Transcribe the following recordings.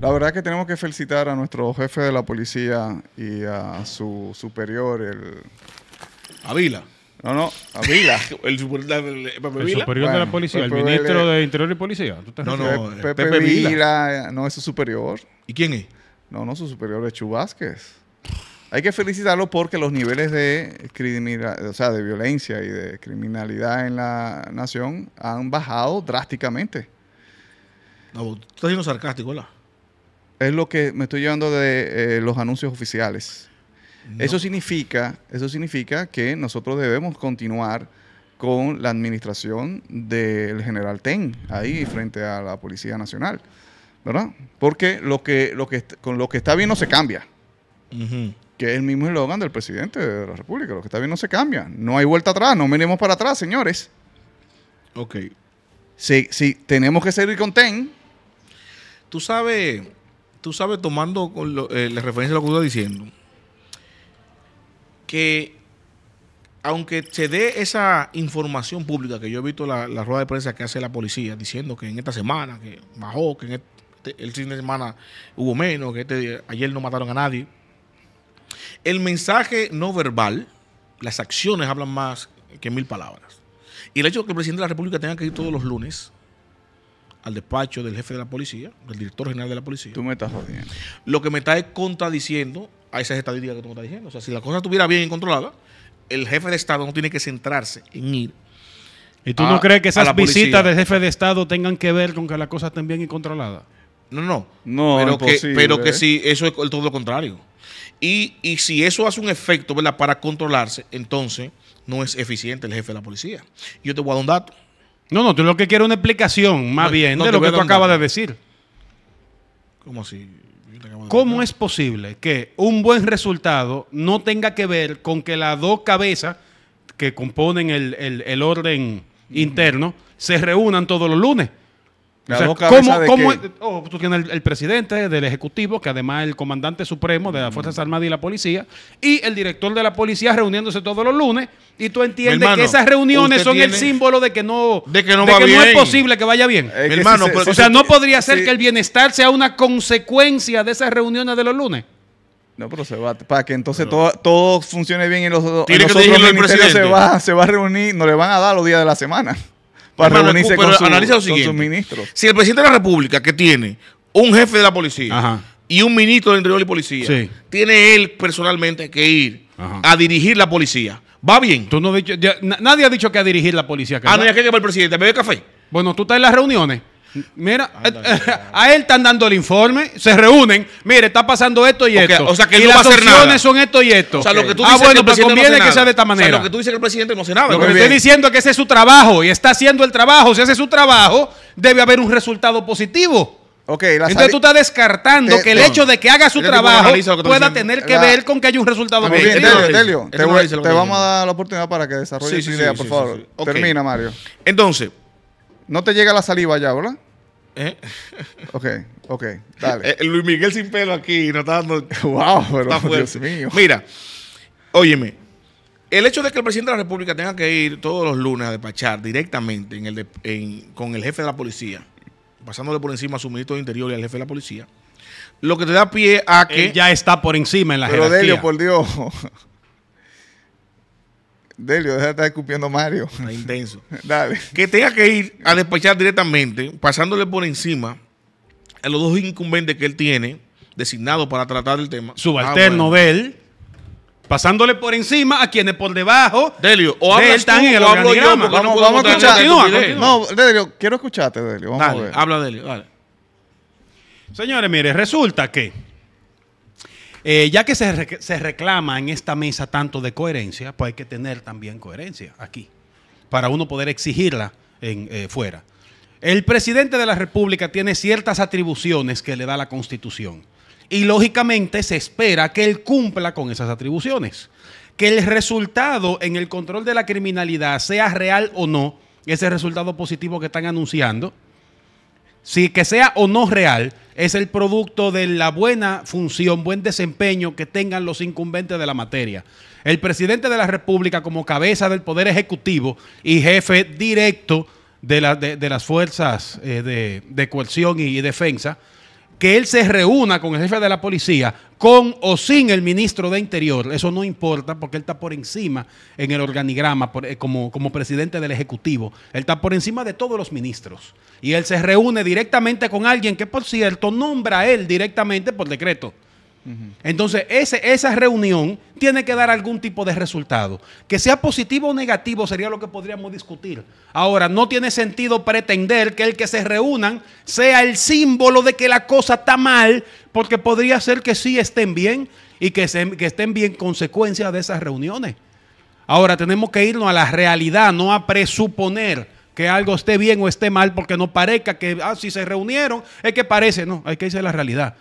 La verdad que tenemos que felicitar a nuestro jefe de la policía y a su superior, el... Avila. No, no, Avila. el, superior de la policía, el, ministro de Interior y Policía. no, no, eh, Pepe, eh, no es su superior. ¿Y quién es? No, no, su superior es Chubásquez. Hay que felicitarlo porque los niveles de de violencia y de criminalidad en la nación han bajado drásticamente. No, tú estás siendo sarcástico, ¿verdad? es lo que me estoy llevando de eh, los anuncios oficiales. Eso, significa, eso significa que nosotros debemos continuar con la administración del general Ten, ahí frente a la Policía Nacional, ¿verdad? Porque lo que, lo que, con lo que está bien no se cambia, que es el mismo eslogan del presidente de la República, lo que está bien no se cambia, no hay vuelta atrás, no miremos para atrás, señores. Ok. sí si tenemos que seguir con Ten. Tú sabes tú sabes, tomando eh, la referencia a lo que tú estás diciendo, que aunque se dé esa información pública, que yo he visto la, la, rueda de prensa que hace la policía diciendo que en esta semana que bajó, que en este, el fin de semana hubo menos, que este ayer no mataron a nadie, el mensaje no verbal, las acciones hablan más que mil palabras. Y el hecho de que el presidente de la República tenga que ir todos los lunes al despacho del jefe de la policía, del director general de la policía. Tú me estás jodiendo. Lo que me está contradiciendo a esas estadísticas que tú me estás diciendo. O sea, si la cosa estuviera bien controlada, el jefe de Estado no tiene que centrarse en ir. ¿Y tú no crees que esas visitas del jefe de Estado tengan que ver con que las cosas estén bien y controladas? No, no. No, pero que, pero que ¿eh? sí, eso es todo lo contrario. Y, y si eso hace un efecto ¿verdad? para controlarse, entonces no es eficiente el jefe de la policía. Yo te voy a dar un dato. No, no, tú lo que quieres es una explicación, más bien, de lo que tú acabas de decir. ¿Cómo es posible que un buen resultado no tenga que ver con que las dos cabezas que componen el, orden interno se reúnan todos los lunes? Oh, tú tienes el, presidente del Ejecutivo, que además es el comandante supremo de las Fuerzas mm. Armadas y la Policía, y el director de la Policía reuniéndose todos los lunes, y tú entiendes que esas reuniones son el símbolo de que no, de que no, es posible que vaya bien. hermano, o sea, no podría ser que el bienestar sea una consecuencia de esas reuniones de los lunes. No, pero se va. Para que entonces todo, todo, funcione bien y los, en los otros se va, se va a reunir, no le van a dar los días de la semana para pero analiza lo siguiente. Si el presidente de la República, que tiene un jefe de la policía y un ministro de Interior y Policía, tiene él personalmente que ir a dirigir la policía. ¿Va bien? nadie ha dicho que a dirigir la policía. Ah, no, ya que el presidente. ¿Bebe café? Bueno, tú estás en las reuniones. Mira, eh, a él están dando el informe, se reúnen, mire, está pasando esto y esto. O sea, que y no las va a nada. son esto y esto. O sea, lo que tú ah, dices ah, bueno, pero pues conviene que sea de esta manera. lo que tú dices que el presidente no hace nada. Lo que estoy diciendo es que ese es su trabajo y está haciendo el trabajo. Si hace su trabajo, debe haber un resultado positivo. Okay, Entonces tú estás descartando eh, que el hecho de que haga su trabajo pueda tener que ver con que haya un resultado positivo. te, vamos a dar la oportunidad para que desarrolles su tu idea, por favor. Termina, Mario. Entonces, no te llega la saliva ya, ¿verdad? Eh. Ok, ok, dale. Eh, Luis Miguel sin pelo aquí, no está dando. ¡Wow! Pero, Dios mío. Mira, Óyeme, el hecho de que el presidente de la República tenga que ir todos los lunes a despachar directamente con el jefe de la policía, pasándole por encima a su ministro de Interior y al jefe de la policía, lo que te da pie a que. ya está por encima en la Pero jerarquía. por Dios. Delio, deja de estar escupiendo Mario. intenso. Que tenga que ir a despachar directamente, pasándole por encima a los dos incumbentes que él tiene designados para tratar el tema. Subalterno ah, de él pasándole por encima a quienes por debajo Delio, o hablas en el vamos, no a escuchar. No, Delio, quiero escucharte, Delio. Vamos a ver. Habla, Delio, dale. Señores, mire, resulta que eh, ya que se, reclama en esta mesa tanto de coherencia, pues hay que tener también coherencia aquí, para uno poder exigirla en, eh, fuera. El presidente de la República tiene ciertas atribuciones que le da la Constitución y lógicamente se espera que él cumpla con esas atribuciones. Que el resultado en el control de la criminalidad sea real o no, ese resultado positivo que están anunciando, si que sea o no real, es el producto de la buena función, buen desempeño que tengan los incumbentes de la materia. El presidente de la República como cabeza del Poder Ejecutivo y jefe directo de, de, las fuerzas eh, de, de coerción y defensa, que él se reúna con el jefe de la policía, con o sin el ministro de Interior, eso no importa porque él está por encima en el organigrama eh, como, como presidente del Ejecutivo, él está por encima de todos los ministros y él se reúne directamente con alguien que por cierto nombra él directamente por decreto. Entonces, esa reunión tiene que dar algún tipo de resultado. Que sea positivo o negativo sería lo que podríamos discutir. Ahora, no tiene sentido pretender que el que se reúnan sea el símbolo de que la cosa está mal, porque podría ser que sí estén bien y que, se, estén bien consecuencia de esas reuniones. Ahora, tenemos que irnos a la realidad, no a presuponer que algo esté bien o esté mal, porque no parezca que, ah, si se reunieron, es que parece, no, hay que irse a la realidad.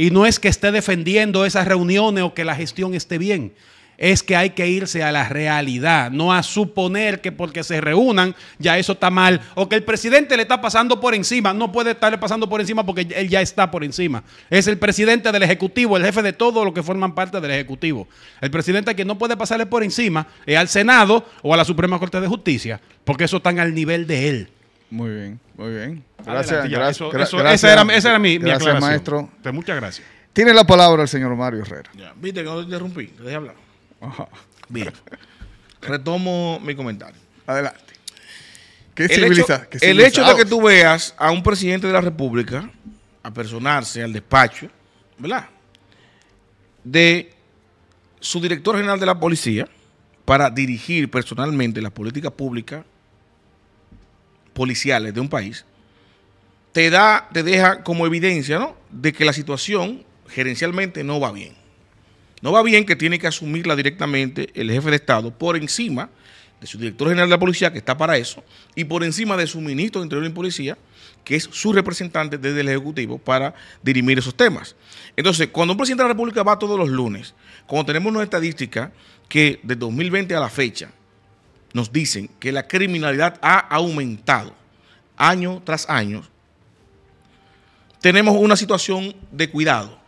Y no es que esté defendiendo esas reuniones o que la gestión esté bien. Es que hay que irse a la realidad, no a suponer que porque se reúnan ya eso está mal o que el presidente le está pasando por encima. No puede estarle pasando por encima porque él ya está por encima. Es el presidente del Ejecutivo, el jefe de todo lo que forman parte del Ejecutivo. El presidente que no puede pasarle por encima es al Senado o a la Suprema Corte de Justicia porque eso está al nivel de él. Muy bien, muy bien. Gracias, gracias, Esa era, esa era mi, gracias, maestro. Pues, muchas gracias. Tiene la palabra el señor Mario Herrera. Ya, viste que no te interrumpí, te dejé hablar. Bien. Retomo mi comentario. Adelante. ¿Qué el, hecho, el hecho de que tú veas a un presidente de la República a personarse al despacho, ¿verdad? De su director general de la policía para dirigir personalmente la política pública policiales de un país, te, da, te deja como evidencia de que la situación gerencialmente no va bien. No va bien que tiene que asumirla directamente el jefe de Estado por encima de su director general de la policía, que está para eso, y por encima de su ministro de Interior y Policía, que es su representante desde el Ejecutivo para dirimir esos temas. Entonces, cuando un presidente de la República va todos los lunes, cuando tenemos una estadística que de 2020 a la fecha, nos dicen que la criminalidad ha aumentado año tras año, tenemos una situación de cuidado.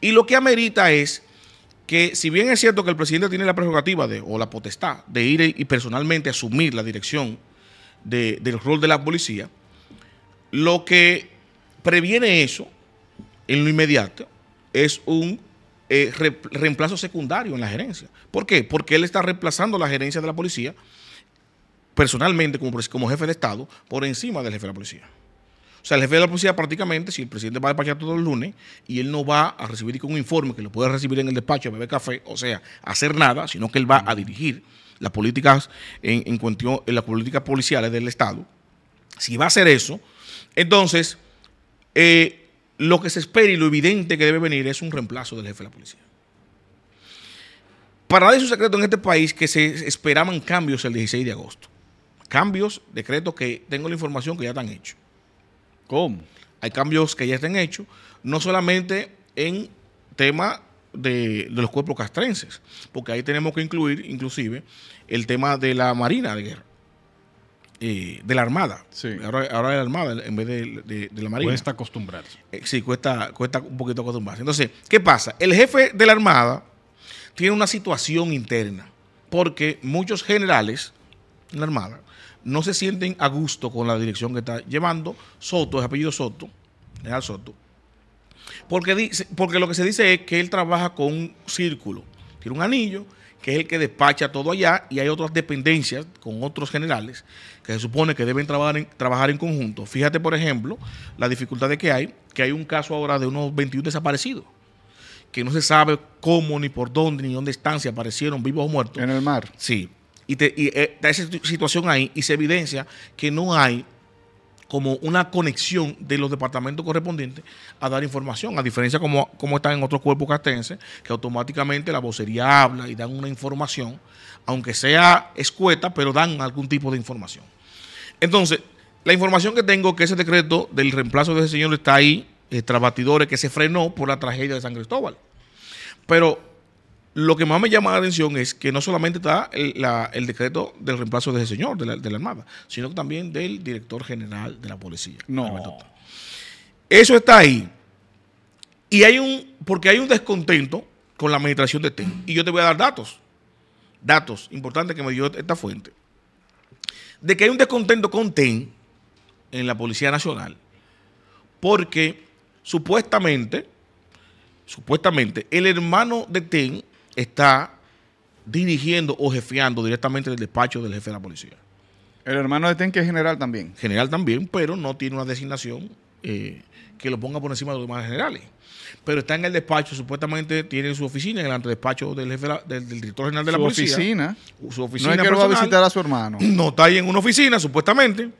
Y lo que amerita es que si bien es cierto que el presidente tiene la prerrogativa de, o la potestad de ir y personalmente asumir la dirección del rol de la policía, lo que previene eso en lo inmediato es un eh, reemplazo secundario en la gerencia. ¿Por qué? Porque él está reemplazando la gerencia de la policía personalmente como, jefe de Estado por encima del jefe de la policía. O sea, el jefe de la policía prácticamente, si el presidente va a despachar todos los lunes y él no va a recibir un informe que lo pueda recibir en el despacho, beber café, o sea, hacer nada, sino que él va a dirigir las políticas en, cuestión, las políticas policiales del Estado. Si va a hacer eso, entonces eh, lo que se espera y lo evidente que debe venir es un reemplazo del jefe de la policía. Para nadie es un secreto en este país que se esperaban cambios el 16 de agosto cambios, decretos que tengo la información que ya están hechos. ¿Cómo? Hay cambios que ya están hechos, no solamente en tema de, los cuerpos castrenses, porque ahí tenemos que incluir inclusive el tema de la Marina de Guerra, eh, de la Armada. Sí. Ahora, ahora la Armada en vez de, la Marina. Cuesta acostumbrarse. Eh, sí, cuesta, cuesta un poquito acostumbrarse. Entonces, ¿qué pasa? El jefe de la Armada tiene una situación interna, porque muchos generales en Armada, No se sienten a gusto con la dirección que está llevando Soto, es apellido Soto, general Soto. Porque, dice, porque lo que se dice es que él trabaja con un círculo. Tiene un anillo que es el que despacha todo allá, y hay otras dependencias con otros generales que se supone que deben trabajar en, trabajar en conjunto. Fíjate, por ejemplo, la dificultad de que hay, que hay un caso ahora de unos 21 desaparecidos, que no se sabe cómo, ni por dónde, ni dónde están, si aparecieron vivos o muertos. En el mar. Sí, y, está eh, esa situación ahí y se evidencia que no hay como una conexión de los departamentos correspondientes a dar información, a diferencia como, como están en otros cuerpos castenses, que automáticamente la vocería habla y dan una información, aunque sea escueta, pero dan algún tipo de información. Entonces, la información que tengo que ese decreto del reemplazo de ese señor está ahí, eh, tras batidores, que se frenó por la tragedia de San Cristóbal. Pero lo que más me llama la atención es que no solamente está el, decreto del reemplazo de ese señor, de la, Armada, sino también del director general de la policía. No. Eso está ahí. Y hay un, porque hay un descontento con la administración de TEN. Y yo te voy a dar datos, datos importantes que me dio esta fuente, de que hay un descontento con TEN en la Policía Nacional, porque supuestamente, supuestamente, el hermano de TEN está dirigiendo o jefeando directamente el despacho del jefe de la policía. El hermano de tenque es general también. General también, pero no tiene una designación eh, que lo ponga por encima de los demás generales. Pero está en el despacho, supuestamente tiene su oficina en el antedespacho del del, director general de la policía. Su oficina. No es que va a visitar a su hermano. No está ahí en una oficina, supuestamente.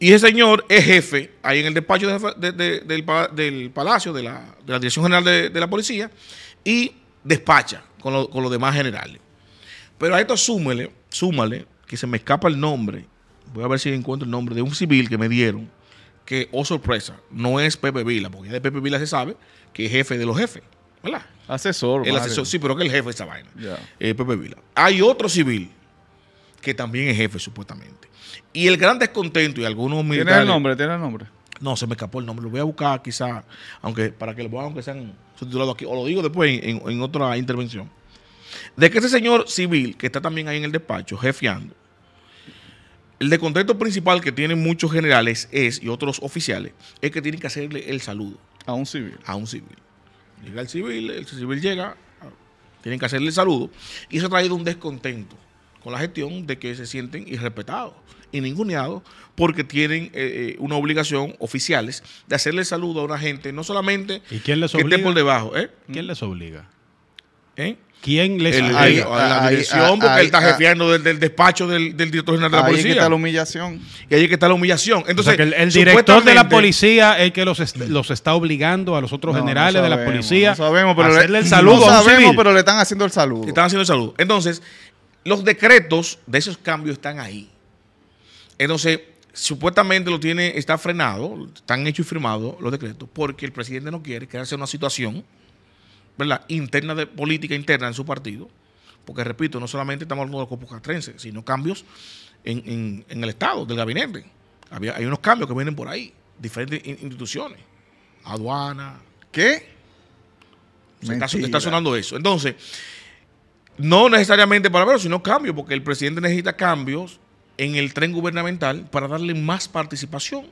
Y ese señor es jefe ahí en el despacho del, palacio de la, Dirección General de la Policía. Y despacha con, con los demás generales. Pero a esto súmale súmale, que se me escapa el nombre, voy a ver si encuentro el nombre de un civil que me dieron, que, oh sorpresa, no es Pepe Vila, porque ya de Pepe Vila se sabe que es jefe de los jefes, ¿verdad? Asesor. El sí, pero que el jefe de esa vaina, es eh, Pepe Vila. Hay otro civil que también es jefe, supuestamente. Y el gran descontento y algunos militares... ¿Tiene el nombre? ¿Tiene el nombre? No, se me escapó el nombre. Lo voy a buscar quizá, aunque para que lo vean, aunque sean subtitulados aquí. O lo digo después en, otra intervención. De que ese señor civil, que está también ahí en el despacho, jefeando, el descontento principal que tienen muchos generales es, y otros oficiales, es que tienen que hacerle el saludo. A un civil. A un civil. Llega el civil, el civil llega, tienen que hacerle el saludo. Y eso ha traído un descontento con la gestión de que se sienten irrespetados y ninguneados porque tienen eh, eh, una obligación oficiales de hacerle saludo a una gente, no solamente ¿Y quién les por debajo. ¿eh? ¿Quién les obliga? ¿Eh? ¿Quién les obliga? a la dirección, porque él está ah. jefeando del, despacho del, director general de la policía. Ahí está la humillación. Y ahí que está la humillación. Entonces, el, director de la policía es el que los, los está obligando a los otros generales de la policía. sabemos, a hacerle el saludo. sabemos, pero le están haciendo el saludo. Le están haciendo el saludo. Entonces, los decretos de esos cambios están ahí. Entonces, supuestamente lo tiene, está frenado, están hechos y firmados los decretos, porque el presidente no quiere crearse una situación, ¿verdad? Interna de política interna en su partido, porque repito, no solamente estamos hablando de los sino cambios en, el Estado, del gabinete. Había, hay unos cambios que vienen por ahí, diferentes instituciones, aduana, ¿qué? Se está sonando eso. Entonces, no necesariamente para verlo, sino cambio, porque el presidente necesita cambios en el tren gubernamental para darle más participación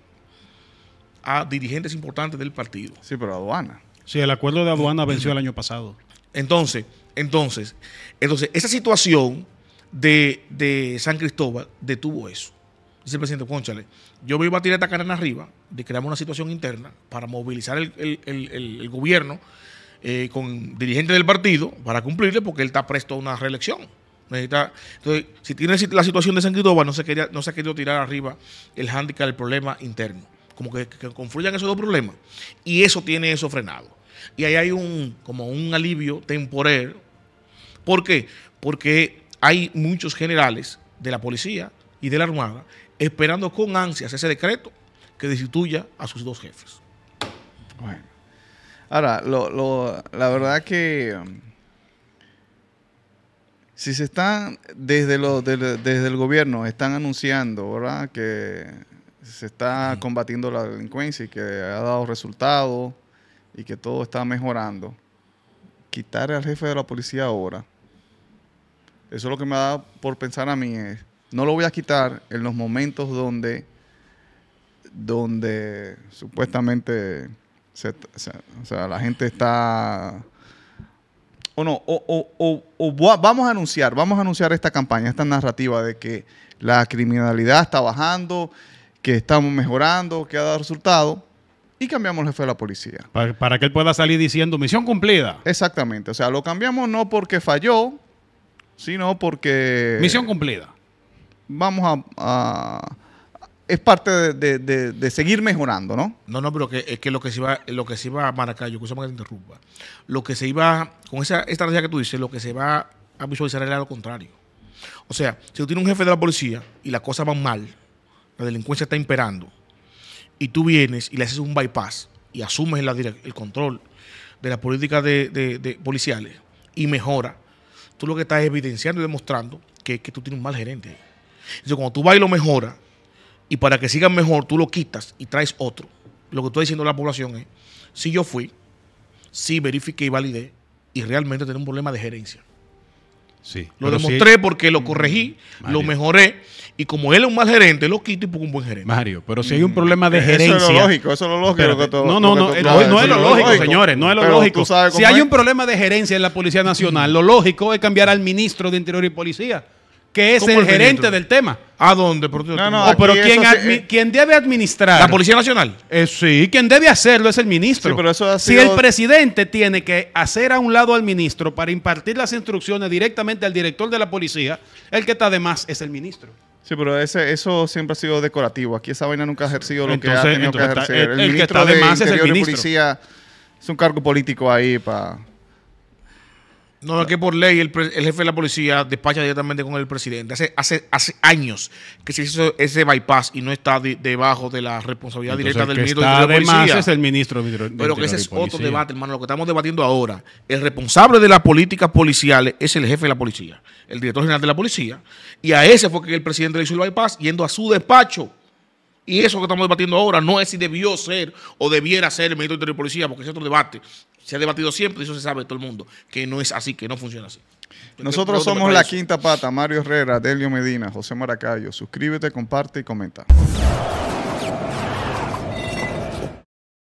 a dirigentes importantes del partido. Sí, pero aduana. Sí, el acuerdo de aduana venció el año pasado. Entonces, entonces, entonces, esa situación de, de San Cristóbal detuvo eso. Dice el presidente, conchale, yo me iba a tirar esta en arriba, de crear una situación interna para movilizar el gobierno eh, con dirigentes del partido para cumplirle porque él está presto a una reelección. Necesita, entonces, si tiene la situación de San Cristóbal, no se, quería, no ha querido tirar arriba el hándicap, del problema interno. Como que, confluyan esos dos problemas. Y eso tiene eso frenado. Y ahí hay un, como un alivio temporal. ¿Por qué? Porque hay muchos generales de la policía y de la Armada esperando con ansias ese decreto que destituya a sus dos jefes. Bueno. Ahora, la verdad que um, si se están desde, desde, el gobierno, están anunciando, ¿verdad? Que se está combatiendo la delincuencia y que ha dado resultados y que todo está mejorando. Quitar al jefe de la policía ahora, eso es lo que me da por pensar a mí es, no lo voy a quitar en los momentos donde, donde supuestamente o sea, la gente está... O no, o, vamos a anunciar, vamos a anunciar esta campaña, esta narrativa de que la criminalidad está bajando, que estamos mejorando, que ha dado resultado, y cambiamos el jefe de la policía. Para, que él pueda salir diciendo misión cumplida. Exactamente. O sea, lo cambiamos no porque falló, sino porque. Misión cumplida. Vamos a es parte de, seguir mejorando, ¿no? No, no, pero que, es que lo que se iba, lo que se iba a Maracayo, que se interrumpa, lo que se iba, con esa estrategia que tú dices, lo que se va a visualizar era lo contrario. O sea, si tú tienes un jefe de la policía y las cosas van mal, la delincuencia está imperando, y tú vienes y le haces un bypass y asumes el control de las políticas de, policiales y mejora, tú lo que estás evidenciando y demostrando que, que tú tienes un mal gerente. Entonces, cuando tú vas y lo mejoras, y para que siga mejor, tú lo quitas y traes otro. Lo que estoy diciendo a la población es, si yo fui, si verifiqué y validé, y realmente tenía un problema de gerencia. Sí, lo demostré porque lo corregí, mm, lo mejoré, y como él es un mal gerente, lo quito y pongo un buen gerente. Mario, pero si hay un problema de gerencia. Eso es lo lógico, eso es lo lógico. Eh, no, no, no, no, es lo lógico, señores, no es lo lógico. Si hay un problema de gerencia en la Policía Nacional, lo lógico es cambiar al ministro de Interior y Policía que es el, gerente del tema. ¿A dónde? no, oh, pero quien, eh, debe administrar. La Policía Nacional. Eh, sí, quien debe hacerlo es el ministro. pero eso Si el presidente tiene que hacer a un lado al ministro para impartir las instrucciones directamente al director de la policía, el que está de más es el ministro. Sí, pero eso siempre ha sido decorativo. Aquí esa vaina nunca ha ejercido lo que ha tenido que ejercer. el, que está de, más es el ministro. policía es un cargo político ahí para. No, es que por ley el, jefe de la policía despacha directamente con el presidente. Hace, hace, hace años que se hizo ese bypass y no está debajo de la responsabilidad directa del ministro de la policía. es el ministro de Pero que ese es otro debate, hermano. Lo que estamos debatiendo ahora, el responsable de las políticas policiales es el jefe de la policía, el director general de la policía. Y a ese fue que el presidente le hizo el bypass yendo a su despacho. Y eso que estamos debatiendo ahora no es si debió ser o debiera ser el ministro de Interior y Policía, porque es otro debate. Se ha debatido siempre y eso se sabe todo el mundo, que no es así, que no funciona así. Nosotros somos la quinta pata, Mario Herrera, Delio Medina, José Maracayo. Suscríbete, comparte y comenta.